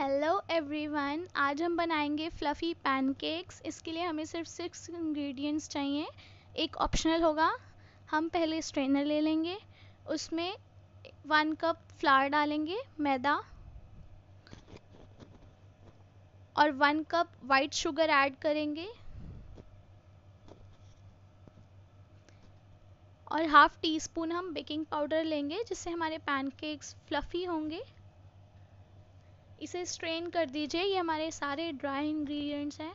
hello everyone आज हम बनाएंगे फ्लफ़ी पैनकेक्स इसके लिए हमें सिर्फ सिक्स इंग्रेडिएंट्स चाहिए एक ऑप्शनल होगा हम पहले स्ट्रेनर ले लेंगे उसमें वन कप फ्लावर डालेंगे मैदा और one cup white sugar add करेंगे और हाफ़ टी स्पून हम बेकिंग पाउडर लेंगे जिससे हमारे पैनकेक्स फ्लफ़ी होंगे इसे स्ट्रेन कर दीजिए ये हमारे सारे ड्राई इंग्रेडिएंट्स हैं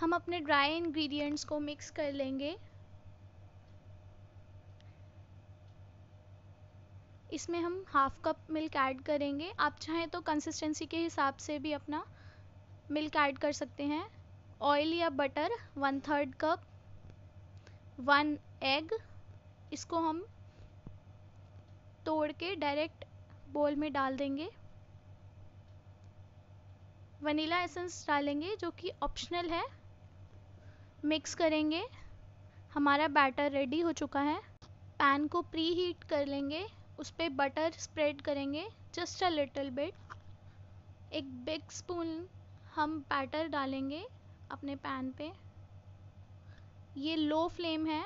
हम अपने ड्राई इंग्रेडिएंट्स को मिक्स कर लेंगे इसमें हम हाफ कप मिल्क ऐड करेंगे आप चाहें तो कंसिस्टेंसी के हिसाब से भी अपना मिल्क ऐड कर सकते हैं ऑयल या butter one third cup one egg इसको हम तोड़ के डायरेक्ट बोल में डाल देंगे वनीला एसेंस डालेंगे जो कि ऑप्शनल है मिक्स करेंगे हमारा बैटर रेडी हो चुका है पैन को प्री हीट कर लेंगे उस पर बटर स्प्रेड करेंगे जस्ट अ लिटल बिट एक बिग स्पून हम बैटर डालेंगे अपने पैन पे ये लो फ्लेम है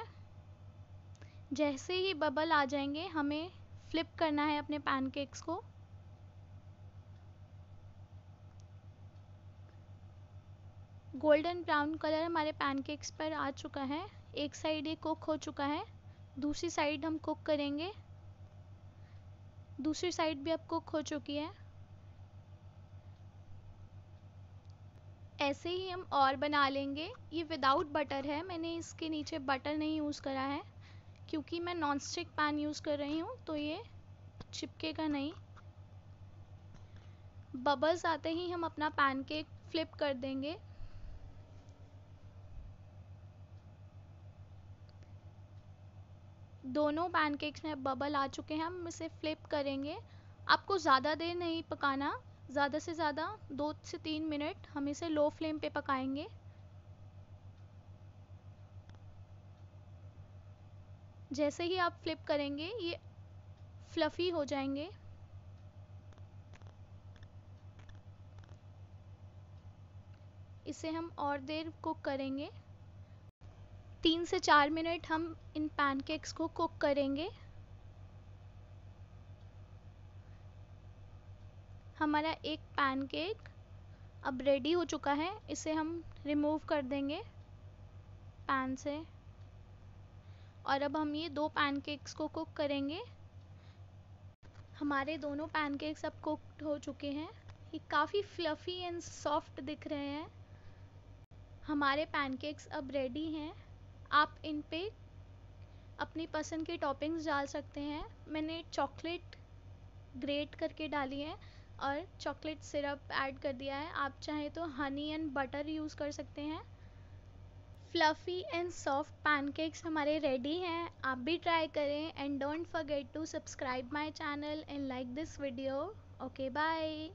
जैसे ही बबल आ जाएंगे हमें फ्लिप करना है अपने पैनकेक्स को गोल्डन ब्राउन कलर हमारे पैनकेक्स पर आ चुका है एक साइड ये कुक हो चुका है दूसरी साइड हम कुक करेंगे दूसरी साइड भी अब कुक हो चुकी है ऐसे ही हम और बना लेंगे ये विदाउट बटर है मैंने इसके नीचे बटर नहीं यूज़ करा है क्योंकि मैं नॉन स्टिक पैन यूज़ कर रही हूँ तो ये चिपकेगा नहीं बबल्स आते ही हम अपना पैनकेक फ्लिप कर देंगे दोनों पैनकेक्स में बबल आ चुके हैं हम इसे फ्लिप करेंगे आपको ज़्यादा देर नहीं पकाना ज़्यादा से ज़्यादा दो से तीन मिनट हम इसे लो फ्लेम पे पकाएंगे जैसे ही आप फ्लिप करेंगे ये फ्लफ़ी हो जाएंगे इसे हम और देर कुक करेंगे तीन से चार मिनट हम इन पैनकेक्स को कुक करेंगे हमारा एक पैनकेक अब रेडी हो चुका है इसे हम रिमूव कर देंगे पैन से और अब हम ये दो पैनकेक्स को कुक करेंगे हमारे दोनों पैनकेक्स अब कुक हो चुके हैं ये काफ़ी फ्लफ़ी एंड सॉफ्ट दिख रहे हैं हमारे पैनकेक्स अब रेडी हैं आप इन पे अपनी पसंद के टॉपिंग्स डाल सकते हैं मैंने चॉकलेट ग्रेट करके डाली है और चॉकलेट सिरप ऐड कर दिया है आप चाहें तो हनी एंड बटर यूज़ कर सकते हैं फ्लफ़ी एंड सॉफ्ट पैनकेक्स हमारे रेडी हैं आप भी ट्राई करें and don't forget to subscribe my channel and like this video okay bye